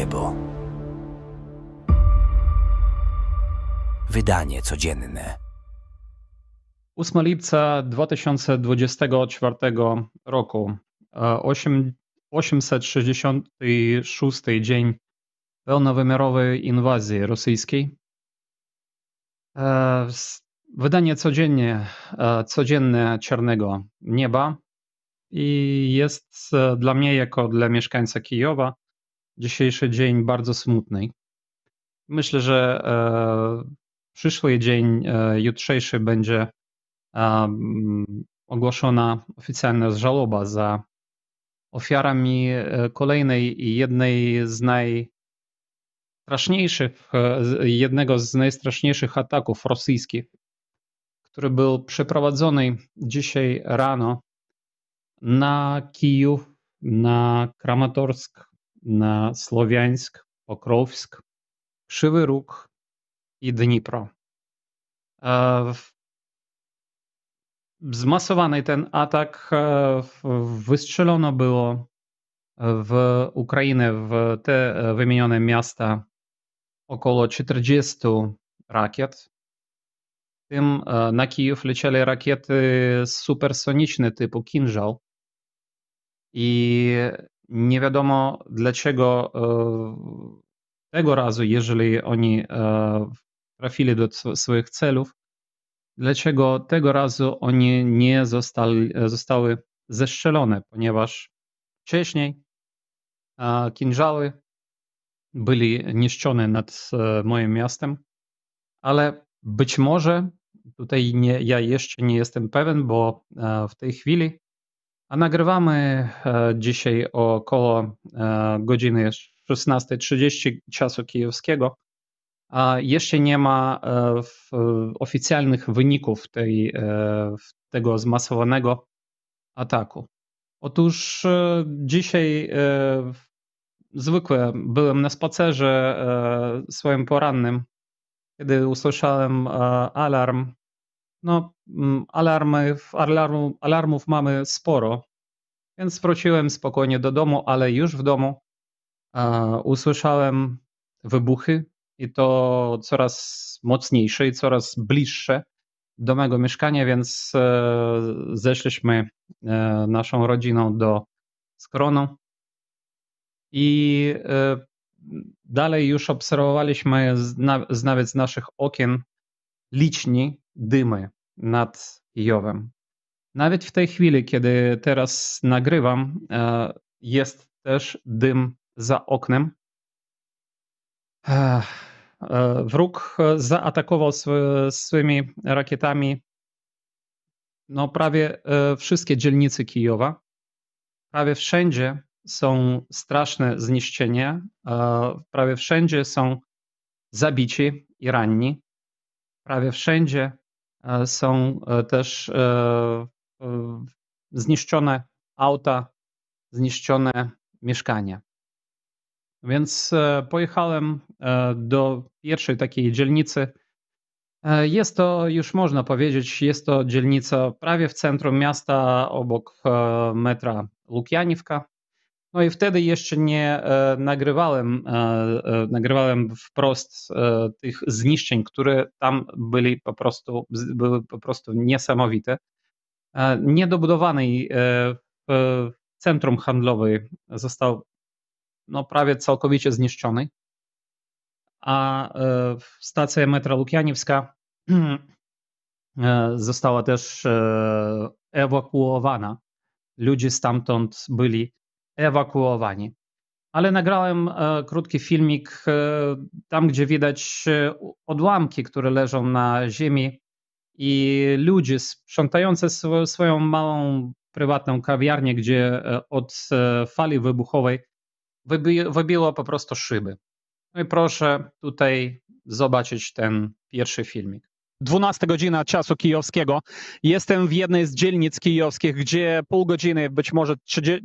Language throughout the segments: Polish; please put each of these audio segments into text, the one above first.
niebo. Wydanie codzienne. 8 lipca 2024 roku, 8, e, 866 dzień pełnowymiarowej inwazji rosyjskiej. E, wydanie codziennie, e, codzienne czarnego nieba i jest dla mnie, jako dla mieszkańca Kijowa, dzisiejszy dzień bardzo smutny. Myślę, że e, przyszły dzień, e, jutrzejszy będzie ogłoszona oficjalna żałoba za ofiarami e, kolejnej i jednej z najstraszniejszych, jednego z najstraszniejszych ataków rosyjskich, który był przeprowadzony dzisiaj rano na Kijów, na Kramatorsk, на Слов'янськ, Покровськ, Шиверук і Дніпро. Zmasowany ten atak wystrzelono było w Ukrainę, w te wymienione miasta około 40 rakiet. W tym na Kijów leciały rakiety supersoniczne typu Kinżal. I Nie wiadomo dlaczego e, tego razu, jeżeli oni e, trafili do swoich celów, dlaczego tego razu oni nie zostali, e, zostały zestrzelone, ponieważ wcześniej kinżały byli niszczone nad moim miastem, ale być może tutaj nie, ja jeszcze nie jestem pewien, bo w tej chwili a nagrywamy e, dzisiaj około e, godziny 16.30 czasu kijowskiego. A jeszcze nie ma e, oficjalnych wyników tej, tego zmasowanego ataku. Otóż dzisiaj zwykle byłem na spacerze swoim porannym, kiedy usłyszałem alarm no, mm, alarmy, alarmu, alarmów mamy sporo, więc wróciłem spokojnie do domu, ale już w domu usłyszałem wybuchy i to coraz mocniejsze i coraz bliższe do mojego mieszkania, więc e, zeszliśmy e, naszą rodziną do skronu i e, dalej już obserwowaliśmy z, nawet z naszych okien liczni dymy nad Jowem. Nawet w tej chwili, kiedy teraz nagrywam, e, jest też dym za oknem. E, e, wróg zaatakował swymi rakietami no, prawie wszystkie dzielnice Kijowa. Prawie wszędzie są straszne zniszczenia, prawie wszędzie są zabici i ranni, prawie wszędzie E, są e, też e, zniszczone auta, zniszczone mieszkania. Więc pojechałem do pierwszej takiej dzielnicy. Jest to, już można powiedzieć, jest to dzielnica prawie w centrum miasta, obok metra Lukianiwka. No i wtedy jeszcze nie e, nagrywałem, e, e, nagrywałem wprost tych zniszczeń, które tam byli po prostu, były po prostu niesamowite. Niedobudowanej centrum handlowej został no, prawie całkowicie zniszczony, a stacja metra Lukianiewska została też ewakuowana. Ludzie stamtąd byli ewakuowani. Ale nagrałem e, krótki filmik, e, tam gdzie widać e, odłamki, które leżą na ziemi i ludzie sprzątający swoją małą prywatną kawiarnię, gdzie od fali wybuchowej wybiło po prostu szyby. No i proszę tutaj zobaczyć ten pierwszy filmik. 12 godzina czasu kijowskiego. Jestem w jednej z dzielnic kijowskich, gdzie pół godziny, być może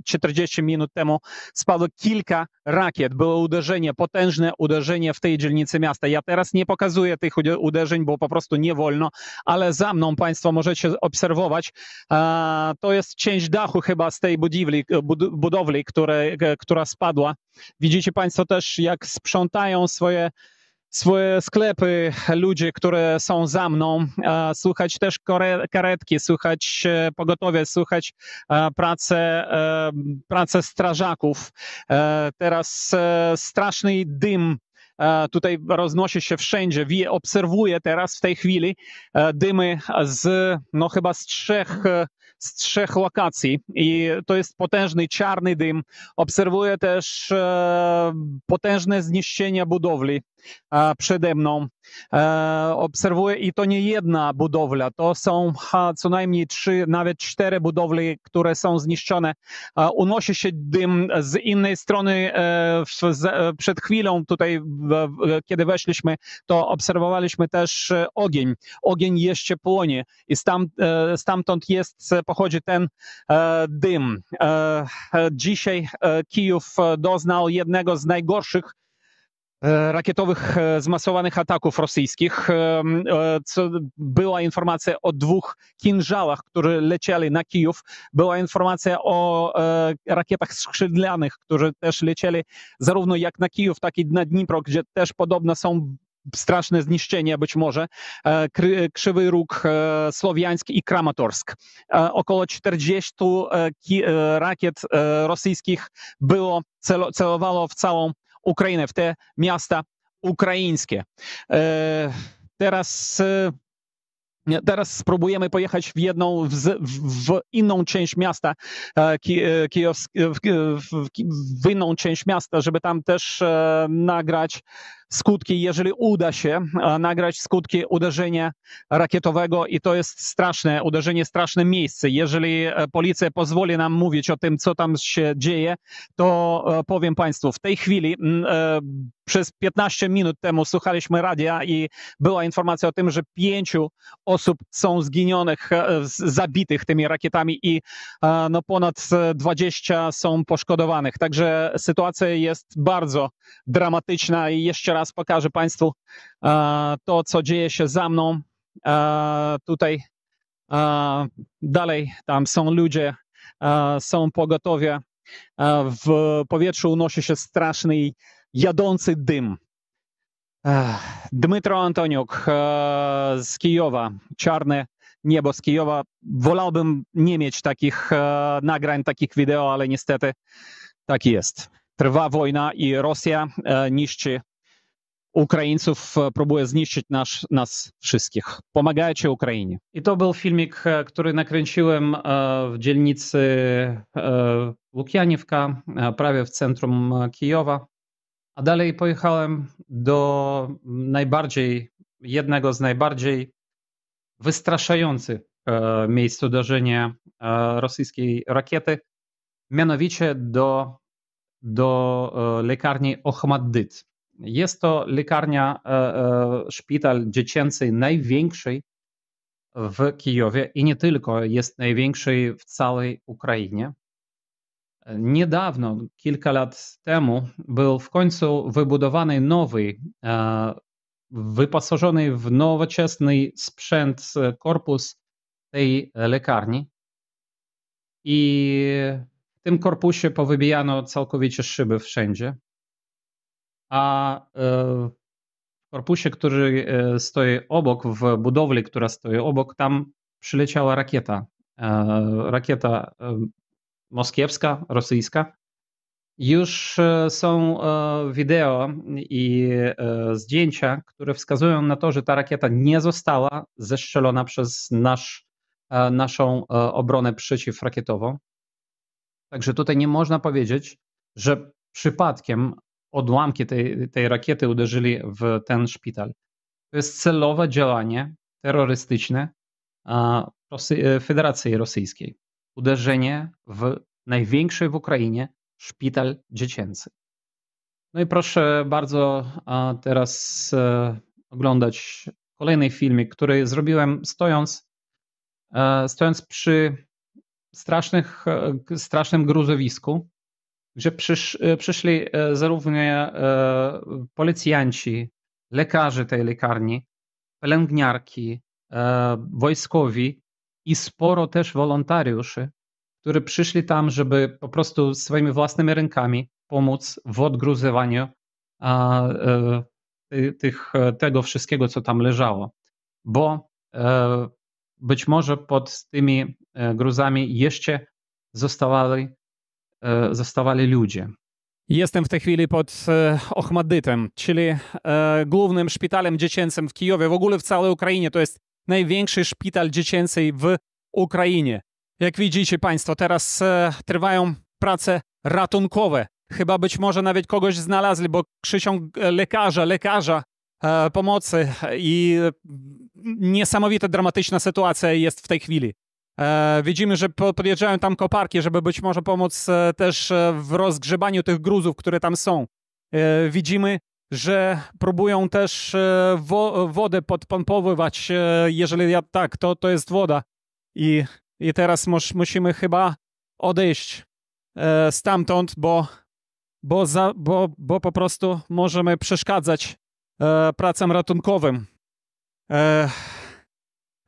40 minut temu spadło kilka rakiet. Było uderzenie, potężne uderzenie w tej dzielnicy miasta. Ja teraz nie pokazuję tych uderzeń, bo po prostu nie wolno, ale za mną Państwo możecie obserwować. To jest część dachu chyba z tej budowli, budowli które, e, która spadła. Widzicie Państwo też, jak sprzątają swoje swoje sklepy, ludzie, które są za mną, słychać też karetki, słychać pogotowie, słychać pracę, pracę e, strażaków. E, teraz e, straszny dym tutaj roznosi się wszędzie. Obserwuję teraz w tej chwili dymy z no chyba z trzech z trzech lokacji i to jest potężny czarny dym. Obserwuję też e, potężne zniszczenia budowli e, przede mną. E, obserwuję i to nie jedna budowla, to są co najmniej trzy, nawet cztery budowle, które są zniszczone. E, unosi się dym z innej strony. E, przed chwilą tutaj, kiedy weszliśmy, to obserwowaliśmy też ogień. Ogień jeszcze płonie i stam, stamtąd jest, pochodzi ten dym. Dzisiaj Kijów doznał jednego z najgorszych E, rakietowych e, zmasowanych ataków rosyjskich. E, była informacja o dwóch kinżałach, które lecieli na Kijów. Była informacja o rakietach skrzydlanych, które też lecieli zarówno jak na Kijów, tak i na Dnipro, gdzie też podobno są straszne zniszczenia być może, Krzywy Róg, słowiański i Kramatorsk. Około 40 rakiet rosyjskich było, celowało w całą Ukrainę, w te miasta ukraińskie. E, teraz e, Teraz spróbujemy pojechać w jedną, w, w inną część miasta, e, kijowsk, w, w, w, inną część miasta, żeby tam też nagrać skutki, jeżeli uda się nagrać skutki uderzenia rakietowego i to jest straszne, uderzenie straszne miejsce. Jeżeli e, policja pozwoli nam mówić o tym, co tam się dzieje, to e, powiem Państwu, w tej chwili e, przez 15 minut temu słuchaliśmy radia i była informacja o tym, że pięciu osób są zginionych, zabitych tymi rakietami i no, ponad 20 są poszkodowanych. Także sytuacja jest bardzo dramatyczna i jeszcze Raz pokażę Państwu e, to, co dzieje się za mną. E, tutaj e, dalej tam są ludzie, są pogotowie. W powietrzu unosi się straszny, jadący dym. Dmytro Antoniuk z Kijowa, czarne niebo z Kijowa. Wolałbym nie mieć takich nagrań, takich wideo, ale niestety tak jest. Trwa wojna i Rosja niszczy Украинцев, пробуя e, zniszczyć nas, nas wszystkich. Pomagajcie Ukrainie. I to był filmik, e, który nakręciłem e, w dzielnicy Lukianiewka, prawie w centrum Kijowa. A dalej pojechałem do najbardziej, jednego z najbardziej wystraszających miejsc uderzenia rosyjskiej rakiety, mianowicie do, do lekarni Ohmaddyt. Jest to lekarnia, e, e, szpital dziecięcy największej w Kijowie i nie tylko, jest największej w całej Ukrainie. Niedawno, kilka lat temu, był w końcu wybudowany nowy, e, wyposażony w nowoczesny sprzęt korpus tej lekarni. I w tym korpusie powybijano całkowicie szyby wszędzie a e, w korpusie, który e, stoi obok, w budowli, która stoi obok, tam przyleciała rakieta. E, rakieta moskiewska, rosyjska. Już są wideo i zdjęcia, które wskazują na to, że ta rakieta nie została zestrzelona przez nasz, naszą obronę przeciwrakietową. Także tutaj nie można powiedzieć, że przypadkiem odłamki tej, tej rakiety uderzyli w ten szpital. To jest celowe działanie terrorystyczne e, Federacji Rosyjskiej. Uderzenie w największy w Ukrainie szpital dziecięcy. No i proszę bardzo teraz e, oglądać kolejny filmik, który zrobiłem stojąc, e, stojąc przy strasznych, strasznym gruzowisku że przysz, e, przyszli e, zarówno e, policjanci, lekarze tej lekarni, pielęgniarki, wojskowi i sporo też wolontariuszy, którzy przyszli tam, żeby po prostu swoimi własnymi rękami pomóc w odgruzowaniu tych, tego wszystkiego, co tam leżało. Bo być może pod tymi gruzami jeszcze zostawali. E, zostawali ludzie. Jestem w tej chwili pod e, Ochmadytem, czyli e, głównym szpitalem dziecięcym w Kijowie, w ogóle w całej Ukrainie. To jest największy szpital dziecięcy w Ukrainie. Jak widzicie Państwo, teraz trwają prace ratunkowe. Chyba być może nawet kogoś znalazli, bo krzysią lekarza, lekarza pomocy i niesamowita dramatyczna sytuacja jest w tej chwili. E, widzimy, że podjeżdżają tam koparki, żeby być może pomóc e, też e, w rozgrzebaniu tych gruzów, które tam są. widzimy, że próbują też wo wodę podpompowywać. jeżeli ja, tak, to, to jest woda. I, i teraz mus, musimy chyba odejść stamtąd, bo, bo, za, bo, bo po prostu możemy przeszkadzać pracom ratunkowym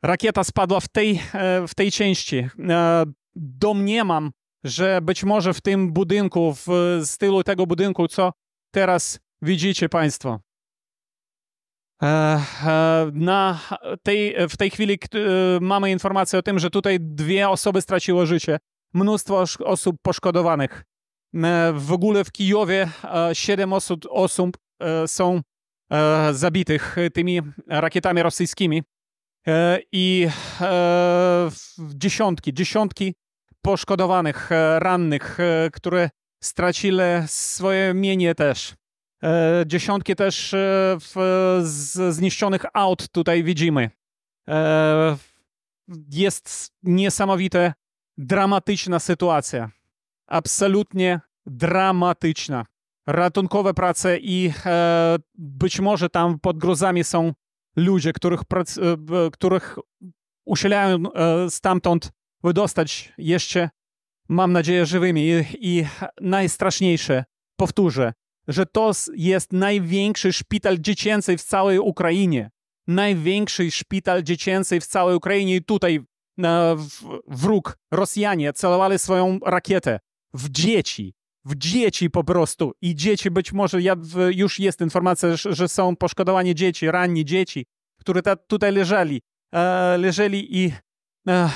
rakieta spadła w tej, e, w tej części. E, domniemam, że być może w tym budynku, w stylu tego budynku, co teraz widzicie Państwo. E, na tej, w tej chwili mamy informację o tym, że tutaj dwie osoby straciło życie, mnóstwo osób poszkodowanych. W ogóle w Kijowie siedem osób, osób są zabitych tymi rakietami rosyjskimi. E, i e, dziesiątki, dziesiątki poszkodowanych, e, rannych, które stracili swoje mienie też. Dziesiątki też zniszczonych aut tutaj widzimy. Jest niesamowite, dramatyczna sytuacja. Absolutnie dramatyczna. Ratunkowe prace i być może tam pod grozami są ludzie, których, e, których usiłują e, stamtąd wydostać jeszcze, mam nadzieję, żywymi. I, i najstraszniejsze, powtórzę, że to jest największy szpital dziecięcy w całej Ukrainie. Największy szpital dziecięcy w całej Ukrainie i tutaj wróg, Rosjanie celowali swoją rakietę w dzieci, w dzieci po prostu i dzieci być może, ja w, już jest informacja, że są poszkodowanie dzieci, ranni dzieci, które ta, tutaj leżeli, e, leżeli i e,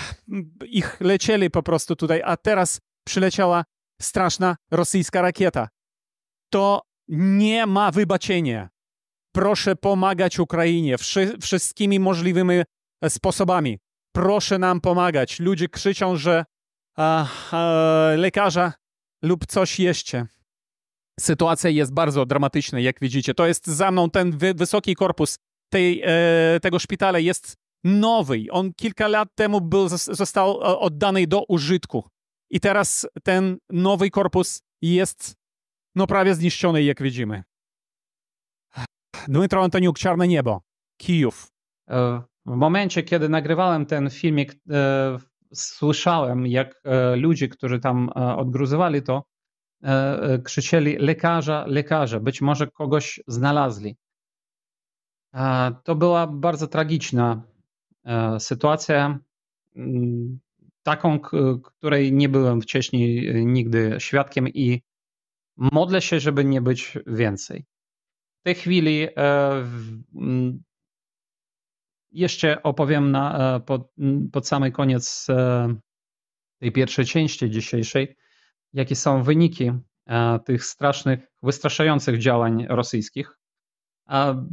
ich lecieli po prostu tutaj, a teraz przyleciała straszna rosyjska rakieta. To nie ma wybaczenia. Proszę pomagać Ukrainie wszy, wszystkimi możliwymi e, sposobami. Proszę nam pomagać. Ludzie krzyczą, że e, e, lekarza lub coś jeszcze. Sytuacja jest bardzo dramatyczna, jak widzicie. To jest za mną ten wy wysoki korpus tej, e, tego szpitala jest nowy. On kilka lat temu był, został e, oddany do użytku. I teraz ten nowy korpus jest no prawie zniszczony, jak widzimy. Dmytro Antoniuk, Czarne Niebo, Kijów. E, w momencie, kiedy nagrywałem ten filmik, e, słyszałem, jak e, ludzie, którzy tam e, odgruzowali to, e, krzyczeli lekarza, lekarza, być może kogoś znalazli. To była bardzo tragiczna sytuacja, mm, taką, której nie byłem wcześniej nigdy świadkiem i modlę się, żeby nie być więcej. W tej chwili jeszcze opowiem na, e, pod, pod samy koniec e, tej pierwszej części dzisiejszej, jakie są wyniki e, tych strasznych, wystraszających działań rosyjskich.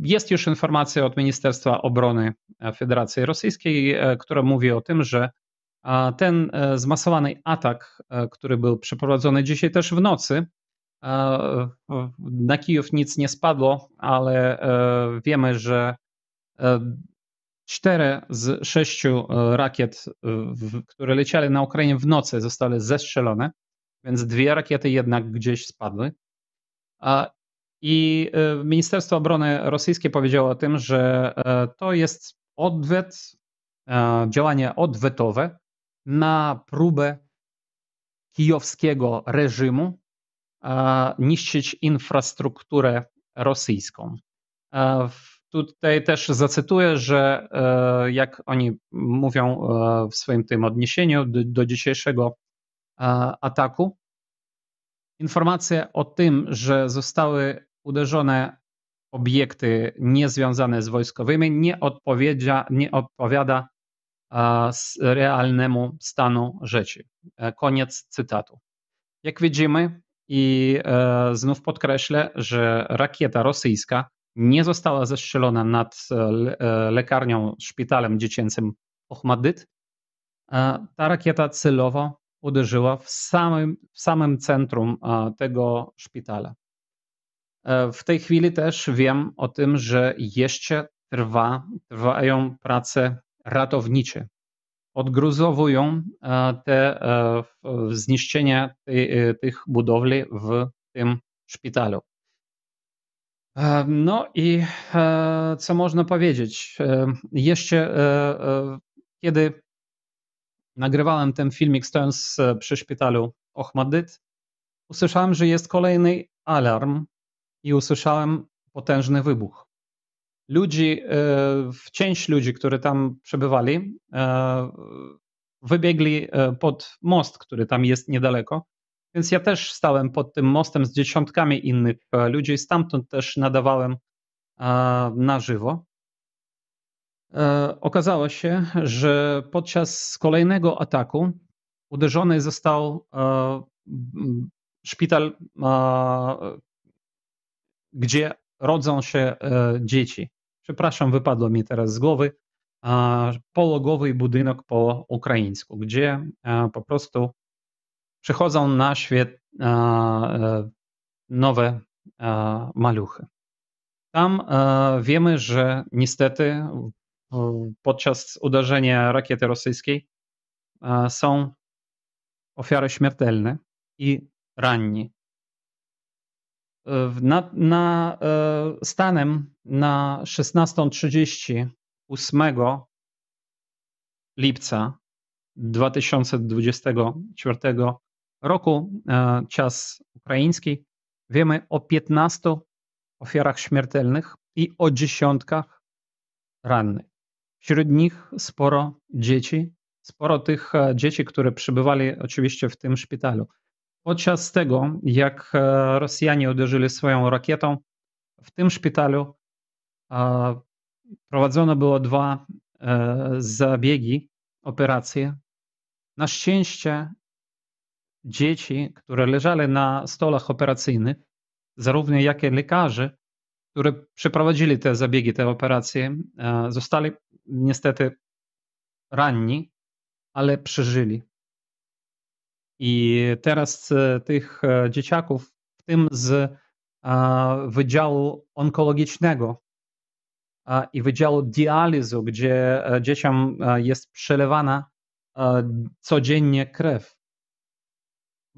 Jest już informacja od Ministerstwa Obrony Federacji Rosyjskiej, która mówi o tym, że ten zmasowany atak, który był przeprowadzony dzisiaj też w nocy, na Kijów nic nie spadło, ale wiemy, że Cztery z sześciu e, rakiet, e, które leciały na Ukrainie w nocy, zostały zestrzelone, więc dwie rakiety jednak gdzieś spadły. I e, Ministerstwo Obrony Rosyjskie powiedziało o tym, że to jest odwet, działanie odwetowe na próbę kijowskiego reżimu niszczyć infrastrukturę rosyjską. W Tutaj też zacytuję, że e, jak oni mówią e, w swoim tym odniesieniu do, do dzisiejszego e, ataku, informacje o tym, że zostały uderzone obiekty niezwiązane z wojskowymi, nie, odpowiedzia, nie odpowiada realnemu stanu rzeczy. Koniec cytatu. Jak widzimy, i znów podkreślę, że rakieta rosyjska nie została zestrzelona nad e, e, lekarnią, szpitalem dziecięcym Ochmadyt. Ta rakieta celowo uderzyła w samym, w samym centrum tego szpitala. E, w tej chwili też wiem o tym, że jeszcze trwa, trwają prace ratownicze. Odgruzowują te zniszczenia tych budowli w tym szpitalu. E, no i e, co można powiedzieć? E, jeszcze kiedy nagrywałem ten filmik stojąc przy szpitalu Ochmadyt, usłyszałem, że jest kolejny alarm i usłyszałem potężny wybuch. Ludzi, wcięć ludzi, którzy tam przebywali, wybiegli pod most, który tam jest niedaleko więc ja też stałem pod tym mostem z dziesiątkami innych e, ludzi, i stamtąd też nadawałem e, na żywo. E, okazało się, że podczas kolejnego ataku uderzony został szpital, gdzie rodzą się dzieci. Przepraszam, wypadło mi teraz z głowy. Pologowy budynek po ukraińsku, gdzie po prostu przychodzą na świat e, e, nowe e, maluchy. Tam wiemy, że niestety podczas uderzenia rakiety rosyjskiej są ofiary śmiertelne i ranni. Na, na, stanem na 16.38 lipca 2024 roku, e, czas ukraiński, wiemy o 15 ofiarach śmiertelnych i o dziesiątkach rannych. Wśród nich sporo dzieci, sporo tych e, dzieci, które przebywali oczywiście w tym szpitalu. Podczas tego, jak e, Rosjanie uderzyli swoją rakietą, w tym szpitalu prowadzono było dwa zabiegi, operacje. Na szczęście dzieci, które leżały na stolach operacyjnych, zarówno jak i lekarze, które przeprowadzili te zabiegi, te operacje, e, zostali niestety ranni, ale przeżyli. I teraz e, tych e, dzieciaków, w tym z Wydziału Onkologicznego i Wydziału Dializu, gdzie dzieciom jest przelewana codziennie krew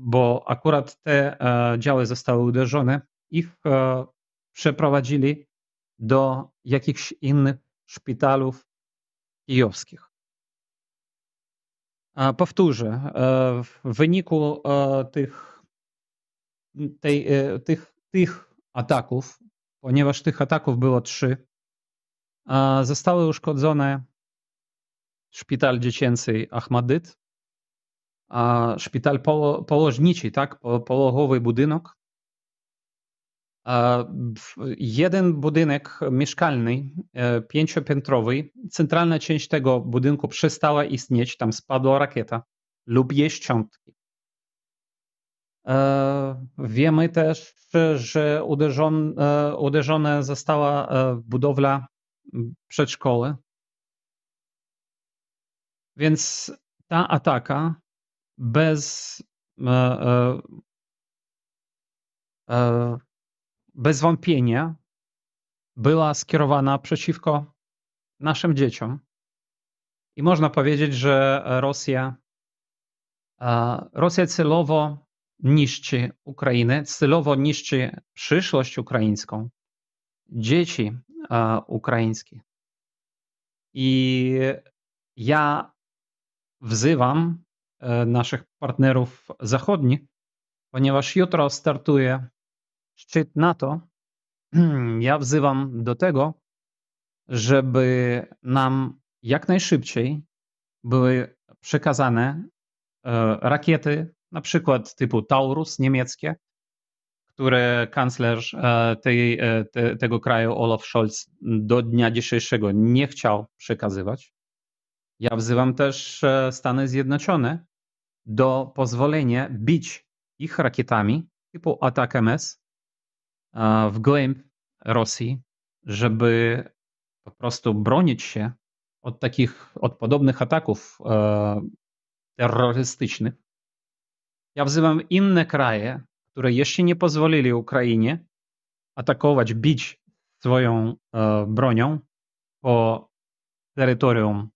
bo akurat te e, działy zostały uderzone, ich e, przeprowadzili do jakichś innych szpitalów kijowskich. Powtórzę, e, w wyniku tych, tej, tych, tych ataków, ponieważ tych ataków było trzy, zostały uszkodzone szpital dziecięcy Ahmadyt, szpital polo, położniczy, tak? Po, budynek. A, jeden budynek mieszkalny, e, pięciopiętrowy, centralna część tego budynku przestała istnieć, tam spadła rakieta lub jej e, wiemy też, że e, uderzona została e, budowla przedszkoły. Więc ta ataka bez e, e, e, bez wątpienia była skierowana przeciwko naszym dzieciom. I można powiedzieć, że Rosja, Rosja celowo niszczy Ukrainę, celowo niszczy przyszłość ukraińską, dzieci ukraińskie. I ja wzywam E, naszych partnerów zachodnich, ponieważ jutro startuje szczyt NATO. Ja wzywam do tego, żeby nam jak najszybciej były przekazane e, rakiety, na przykład typu Taurus niemieckie, które kanclerz e, tej, te, tego kraju Olaf Scholz do dnia dzisiejszego nie chciał przekazywać. Ja wzywam też Stany Zjednoczone do pozwolenia bić ich rakietami typu Atak MS e, w głęb Rosji, żeby po prostu bronić się od takich, od podobnych ataków e, terrorystycznych. Ja wzywam inne kraje, które jeszcze nie pozwolili Ukrainie atakować, bić swoją e, bronią po terytorium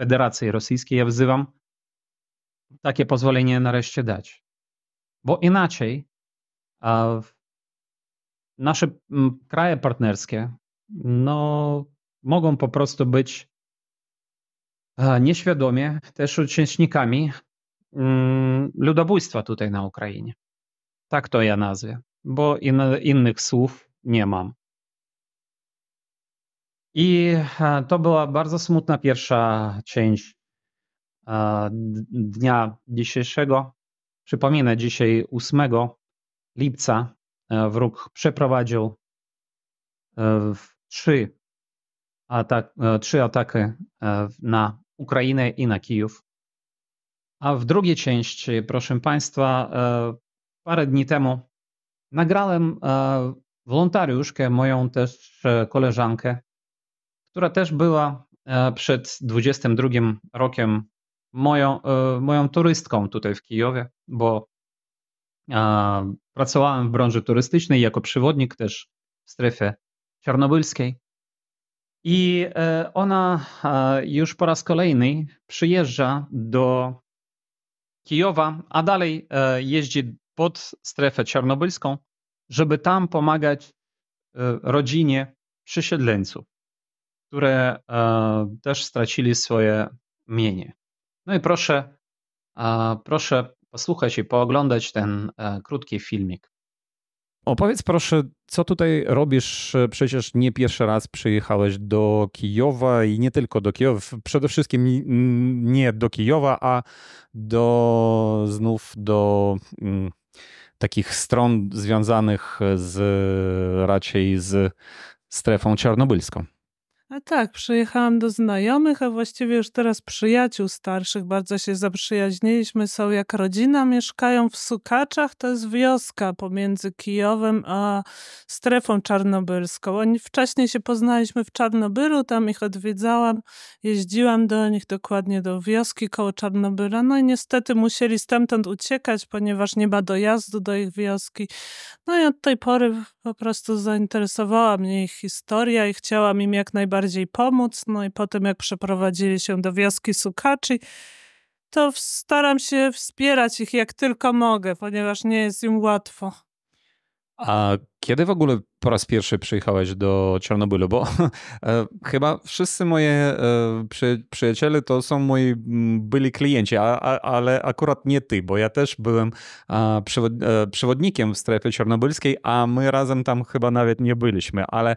Federacji Rosyjskiej. Ja wzywam takie pozwolenie nareszcie dać. Bo inaczej nasze kraje partnerskie no, mogą po prostu być nieświadomie też uczestnikami mm, ludobójstwa tutaj na Ukrainie. Tak to ja nazwę, bo in, innych słów nie mam. I to była bardzo smutna pierwsza część dnia dzisiejszego. Przypominę, dzisiaj 8 lipca e, wróg przeprowadził e, trzy, atak, e, trzy ataki na Ukrainę i na Kijów. A w drugiej części, proszę Państwa, parę dni temu nagrałem wolontariuszkę, moją też koleżankę, która też była przed 22 rokiem moją, e, moją turystką tutaj w Kijowie, bo e, pracowałem w branży turystycznej jako przewodnik też w strefie czarnobylskiej. I e, ona już po raz kolejny przyjeżdża do Kijowa, a dalej jeździ pod strefę czarnobylską, żeby tam pomagać rodzinie przesiedleńców, które też stracili swoje mienie. No i proszę, proszę posłuchać i pooglądać ten e, krótki filmik. Opowiedz proszę, co tutaj robisz? Przecież nie pierwszy raz przyjechałeś do Kijowa i nie tylko do Kijowa, przede wszystkim nie do Kijowa, a do znów do mm, takich stron związanych z raczej z strefą czarnobylską. A tak, przyjechałam do znajomych, a właściwie już teraz przyjaciół starszych. Bardzo się zaprzyjaźniliśmy, są jak rodzina, mieszkają w Sukaczach, to jest wioska pomiędzy Kijowem a strefą czarnobylską. Oni wcześniej się poznaliśmy w Czarnobylu, tam ich odwiedzałam, jeździłam do nich dokładnie do wioski koło Czarnobyla. No i niestety musieli stamtąd uciekać, ponieważ nie ma dojazdu do ich wioski. No i od tej pory po prostu zainteresowała mnie ich historia i chciałam im jak najbardziej bardziej pomóc. No i po tym, jak przeprowadzili się do wioski Sukaczy, to staram się wspierać ich jak tylko mogę, ponieważ nie jest im łatwo. A kiedy w ogóle po raz pierwszy przyjechałeś do Czarnobylu? Bo e, chyba wszyscy moje e, przy, przyjaciele to są moi mm, byli klienci, a, a, ale akurat nie ty, bo ja też byłem a, e, przewodnikiem w strefie czarnobylskiej, a my razem tam chyba nawet nie byliśmy, ale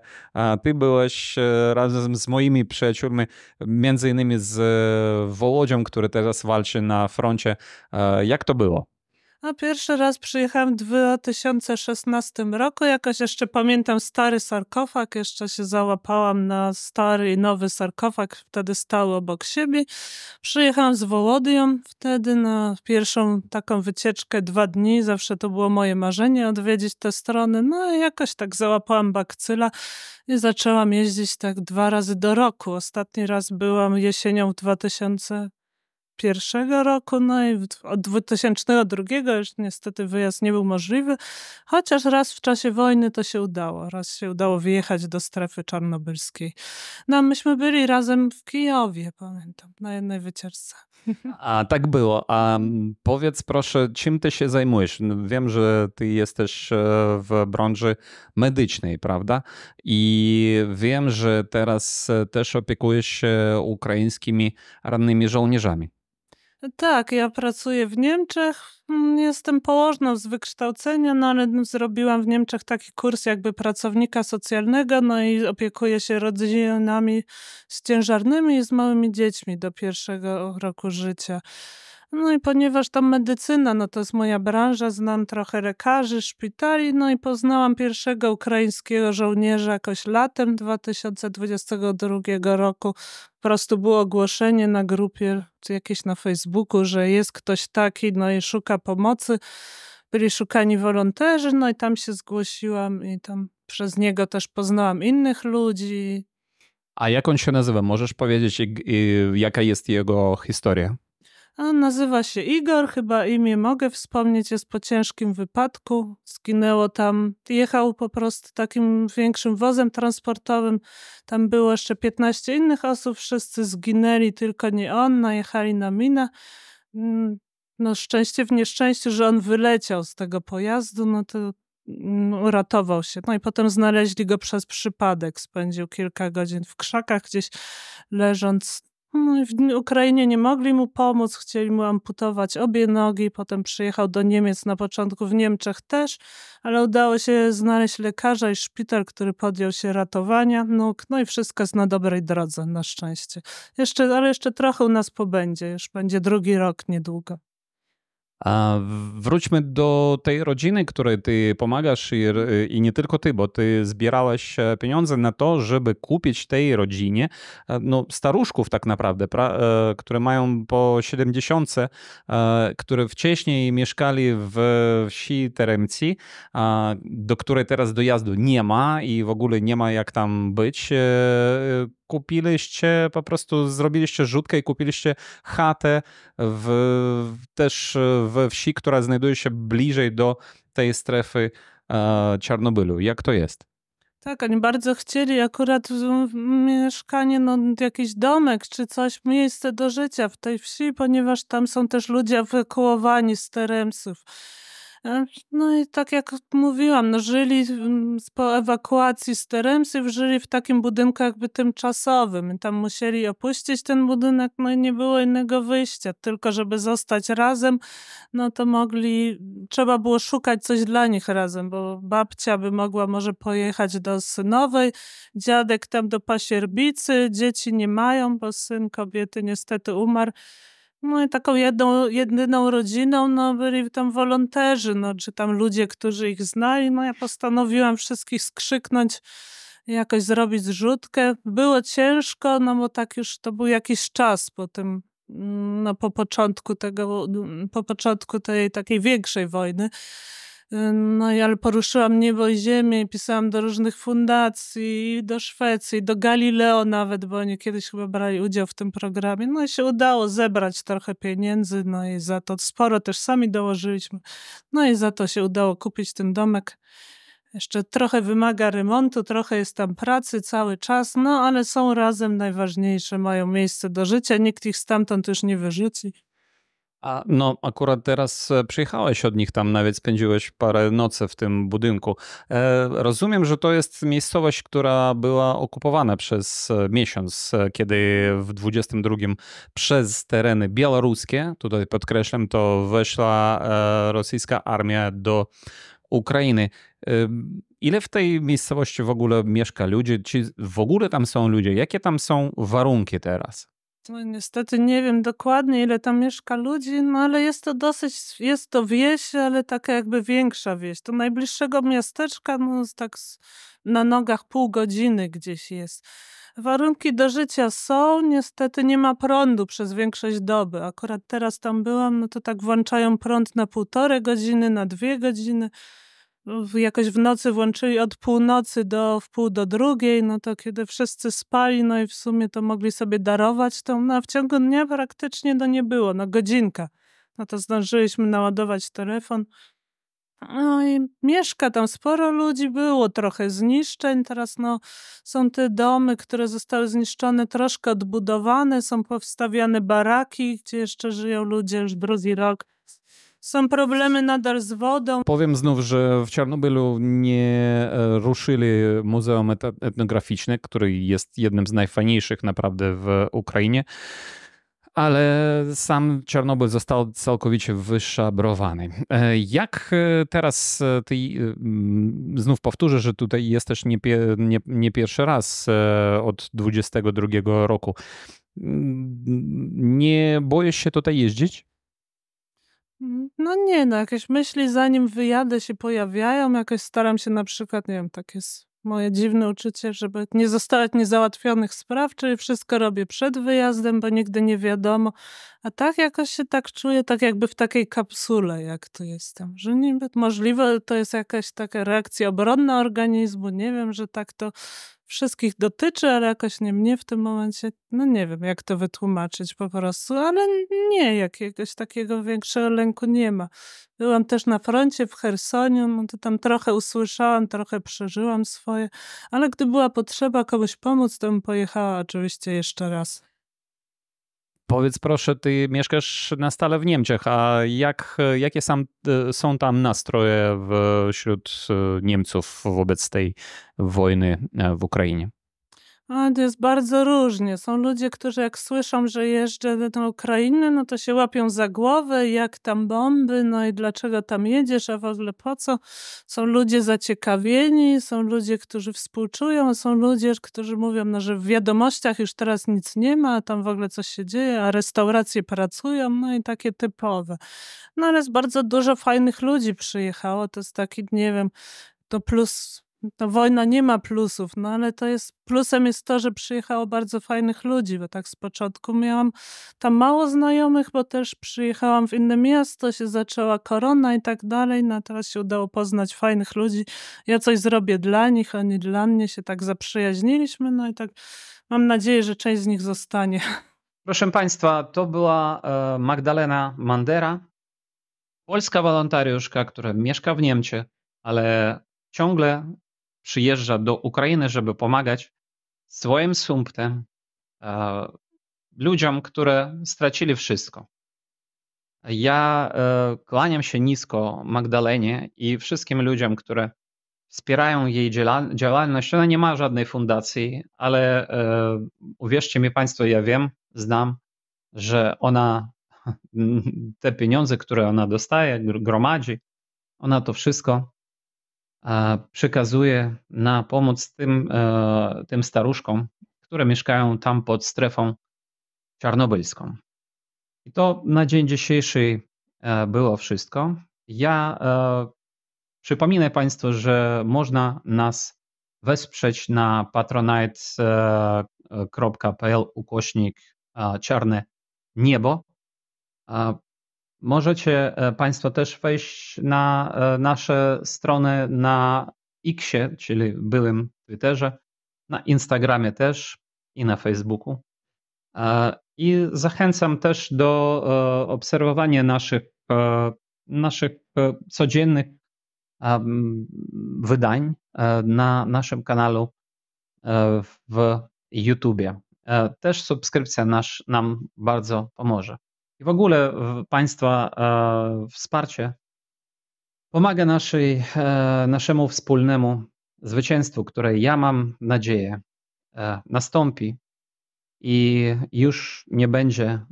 ty byłeś razem z moimi przyjaciółmi, między innymi z Wołodzią, który teraz walczy na froncie. Jak to było? A pierwszy raz przyjechałem w 2016 roku. Jakoś jeszcze pamiętam stary sarkofag, jeszcze się załapałam na stary i nowy sarkofag, wtedy stał obok siebie. Przyjechałam z Wołodią wtedy na pierwszą taką wycieczkę dwa dni. Zawsze to było moje marzenie odwiedzić te strony. No i jakoś tak załapałam bakcyla i zaczęłam jeździć tak dwa razy do roku. Ostatni raz byłam jesienią w 2000 pierwszego roku, no i od 2002 już niestety wyjazd nie był możliwy, chociaż raz w czasie wojny to się udało. Raz się udało wyjechać do strefy czarnobylskiej. No myśmy byli razem w Kijowie, pamiętam, na jednej wycieczce. A tak było. A powiedz proszę, czym ty się zajmujesz? Wiem, że ty jesteś e, w branży medycznej, prawda? I wiem, że teraz e, też opiekujesz się ukraińskimi rannymi żołnierzami. Tak, ja pracuję w Niemczech. Mm, jestem położną z wykształcenia, no ale no, zrobiłam w Niemczech taki kurs jakby pracownika socjalnego, no i opiekuję się rodzinami z ciężarnymi i z małymi dziećmi do pierwszego roku życia. No i ponieważ tam medycyna, no to jest moja branża, znam trochę lekarzy, szpitali, no i poznałam pierwszego ukraińskiego żołnierza jakoś latem 2022 roku. Po prostu było ogłoszenie na grupie, czy jakieś na Facebooku, że jest ktoś taki, no i szuka pomocy. Byli szukani wolonterzy, no i tam się zgłosiłam i tam przez niego też poznałam innych ludzi. A jak on się nazywa? Możesz powiedzieć, jaka jest jego historia? A nazywa się Igor, chyba imię mogę wspomnieć, jest po ciężkim wypadku. Zginęło tam, jechał po prostu takim większym wozem transportowym. Tam było jeszcze 15 innych osób, wszyscy zginęli, tylko nie on, najechali na minę. Mm, no szczęście w nieszczęściu, że on wyleciał z tego pojazdu, no to mm, uratował się. No i potem znaleźli go przez przypadek. Spędził kilka godzin w krzakach gdzieś leżąc w Ukrainie nie mogli mu pomóc, chcieli mu amputować obie nogi. Potem przyjechał do Niemiec, na początku w Niemczech też, ale udało się znaleźć lekarza i szpital, który podjął się ratowania nóg. No i wszystko jest na dobrej drodze, na szczęście. Jeszcze, ale jeszcze trochę u nas pobędzie, już będzie drugi rok niedługo wróćmy do tej rodziny, której ty pomagasz i, i, nie tylko ty, bo ty zbierałeś e, pieniądze na to, żeby kupić tej rodzinie e, no, staruszków tak naprawdę, pra, e, które mają po 70, które wcześniej mieszkali w wsi Teremcji, do której teraz dojazdu nie ma i w ogóle nie ma jak tam być kupiliście, po prostu zrobiliście rzutkę i kupiliście chatę w, też e, we wsi, która znajduje się bliżej do tej strefy e, Czarnobylu. Jak to jest? Tak, oni bardzo chcieli akurat mieszkanie, no jakiś domek czy coś, miejsce do życia w tej wsi, ponieważ tam są też ludzie ewakuowani z Teremsów. No i tak jak mówiłam, no żyli po ewakuacji z Teremsów, żyli w takim budynku jakby tymczasowym. Tam musieli opuścić ten budynek, no i nie było innego wyjścia. Tylko żeby zostać razem, no to mogli, trzeba było szukać coś dla nich razem, bo babcia by mogła może pojechać do Synowej, dziadek tam do Pasierbicy, dzieci nie mają, bo syn kobiety niestety umarł no, taką jedną, jedyną rodziną no, byli tam wolonterzy, no, czy tam ludzie, którzy ich znali. No, ja postanowiłam wszystkich skrzyknąć, jakoś zrobić zrzutkę. Było ciężko, no bo tak już to był jakiś czas po tym, mm, no, po początku tego, po początku tej takiej większej wojny. No ale poruszyłam niebo i ziemię, pisałam do różnych fundacji, do Szwecji, do Galileo nawet, bo oni kiedyś chyba brali udział w tym programie. No i się udało zebrać trochę pieniędzy, no i za to sporo też sami dołożyliśmy. No i za to się udało kupić ten domek. Jeszcze trochę wymaga remontu, trochę jest tam pracy cały czas, no ale są razem najważniejsze, mają miejsce do życia, nikt ich stamtąd już nie wyrzuci. A no, akurat teraz e, przyjechałeś od nich tam, nawet spędziłeś parę nocy w tym budynku. E, rozumiem, że to jest miejscowość, która była okupowana przez e, miesiąc, e, kiedy w 22 przez tereny białoruskie, tutaj podkreślam, to weszła e, rosyjska armia do Ukrainy. Ile w tej miejscowości w ogóle mieszka ludzi? Czy w ogóle tam są ludzie? Jakie tam są warunki teraz? No, niestety nie wiem dokładnie, ile tam mieszka ludzi, no ale jest to dosyć, jest to wieś, ale taka jakby większa wieś. Do najbliższego miasteczka, no tak na nogach pół godziny gdzieś jest. Warunki do życia są, niestety nie ma prądu przez większość doby. Akurat teraz tam byłam, no to tak włączają prąd na półtorej godziny, na dwie godziny jakoś w nocy włączyli od północy do wpół do drugiej, no to kiedy wszyscy spali, no i w sumie to mogli sobie darować, to no, w ciągu dnia praktycznie no nie było, no godzinka. No to zdążyliśmy naładować telefon. No i mieszka tam sporo ludzi, było trochę zniszczeń. Teraz no, są te domy, które zostały zniszczone, troszkę odbudowane, są powstawiane baraki, gdzie jeszcze żyją ludzie już drugi rok. Są problemy nadal z wodą. Powiem znów, że w Czarnobylu nie e, ruszyli Muzeum Etnograficzne, który jest jednym z najfajniejszych naprawdę w Ukrainie ale sam Czarnobyl został całkowicie wyszabrowany. E, jak e, teraz ty, znów powtórzę, że tutaj jesteś nie, nie, nie pierwszy raz od 22 roku. Nie boisz się tutaj jeździć? Mhm. No nie, no jakieś myśli zanim wyjadę się pojawiają, jakoś staram się na przykład, nie wiem, tak jest moje dziwne uczucie, żeby nie zostawiać niezałatwionych spraw, czyli wszystko robię przed wyjazdem, bo nigdy nie wiadomo. A tak jakoś się tak czuję, tak jakby w takiej kapsule, jak tu jestem. Że niby możliwe to jest jakaś taka reakcja obronna organizmu, nie wiem, że tak to wszystkich dotyczy, ale jakoś nie mnie w tym momencie, no nie wiem jak to wytłumaczyć po prostu, ale nie, jakiegoś takiego większego lęku nie ma. Byłam też na froncie w Chersoniu, to tam trochę usłyszałam, trochę przeżyłam swoje, ale gdy była potrzeba komuś pomóc, to bym pojechała oczywiście jeszcze raz. Powiedz proszę, ty mieszkasz na stale w Niemczech, a jak, jakie sam, e, są tam nastroje wśród e, Niemców wobec tej wojny e, w Ukrainie? A, to jest bardzo różnie. Są ludzie, którzy jak słyszą, że jeżdżę do Ukrainy, no to się łapią za głowę, jak tam bomby, no i dlaczego tam jedziesz, a w ogóle po co. Są ludzie zaciekawieni, są ludzie, którzy współczują, są ludzie, którzy mówią, no, że w wiadomościach już teraz nic nie ma, a tam w ogóle coś się dzieje, a restauracje pracują, no i takie typowe. No ale jest bardzo dużo fajnych ludzi przyjechało, to jest taki, nie wiem, to plus ta wojna nie ma plusów, no ale to jest, plusem jest to, że przyjechało bardzo fajnych ludzi, bo tak z początku miałam tam mało znajomych, bo też przyjechałam w inne miasto, się zaczęła korona i tak dalej, no teraz się udało poznać fajnych ludzi, ja coś zrobię dla nich, oni dla mnie się tak zaprzyjaźniliśmy, no i tak mam nadzieję, że część z nich zostanie. Proszę Państwa, to była e, Magdalena Mandera, polska wolontariuszka, która mieszka w Niemczech, ale ciągle przyjeżdża do Ukrainy, żeby pomagać swoim sumptem e, ludziom, które stracili wszystko. Ja e, kłaniam się nisko Magdalenie i wszystkim ludziom, które wspierają jej działalność. Ona nie ma żadnej fundacji, ale e, uwierzcie mi Państwo, ja wiem, znam, że ona te pieniądze, które ona dostaje, gromadzi, ona to wszystko przekazuje na pomoc tym, e, tym staruszkom, które mieszkają tam pod strefą czarnobylską. I to na dzień dzisiejszy e, było wszystko. Ja e, przypominam Państwu, że można nas wesprzeć na patronite.pl ukośnik czarne niebo. Możecie e, Państwo też wejść na e, nasze strony na X, czyli byłym Twitterze, na Instagramie też i na Facebooku. E, I zachęcam też do obserwowania naszych, naszych codziennych wydań na naszym kanale w YouTube. Też subskrypcja nasz, nam bardzo pomoże i w ogóle e, Państwa e, wsparcie pomaga naszej, e, naszemu wspólnemu zwycięstwu, które ja mam nadzieję nastąpi i już nie będzie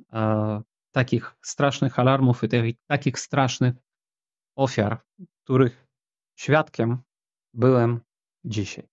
takich strasznych alarmów i tych, takich strasznych ofiar, których świadkiem byłem dzisiaj.